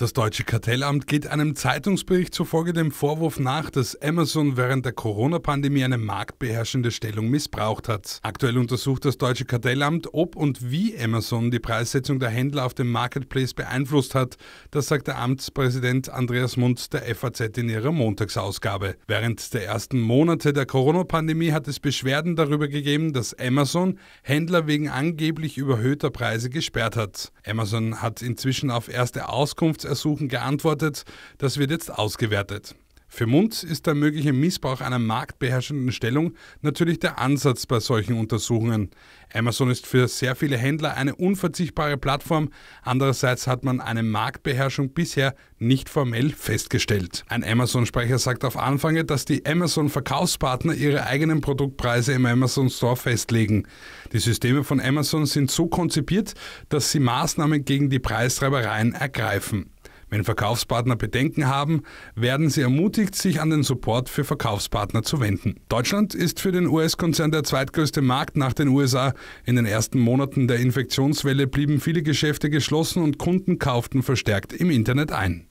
Das deutsche Kartellamt geht einem Zeitungsbericht zufolge dem Vorwurf nach, dass Amazon während der Corona-Pandemie eine marktbeherrschende Stellung missbraucht hat. Aktuell untersucht das deutsche Kartellamt, ob und wie Amazon die Preissetzung der Händler auf dem Marketplace beeinflusst hat. Das sagt der Amtspräsident Andreas Mund der FAZ in ihrer Montagsausgabe. Während der ersten Monate der Corona-Pandemie hat es Beschwerden darüber gegeben, dass Amazon Händler wegen angeblich überhöhter Preise gesperrt hat. Amazon hat inzwischen auf erste Auskunft Ermittlungsersuchen geantwortet, das wird jetzt ausgewertet. Für Mund ist der mögliche Missbrauch einer marktbeherrschenden Stellung natürlich der Ansatz bei solchen Untersuchungen. Amazon ist für sehr viele Händler eine unverzichtbare Plattform, andererseits hat man eine Marktbeherrschung bisher nicht formell festgestellt. Ein Amazon-Sprecher sagt auf Anfang, dass die Amazon-Verkaufspartner ihre eigenen Produktpreise im Amazon Store festlegen. Die Systeme von Amazon sind so konzipiert, dass sie Maßnahmen gegen die Preistreibereien ergreifen. Wenn Verkaufspartner Bedenken haben, werden sie ermutigt, sich an den Support für Verkaufspartner zu wenden. Deutschland ist für den US-Konzern der zweitgrößte Markt nach den USA. In den ersten Monaten der Infektionswelle blieben viele Geschäfte geschlossen und Kunden kauften verstärkt im Internet ein.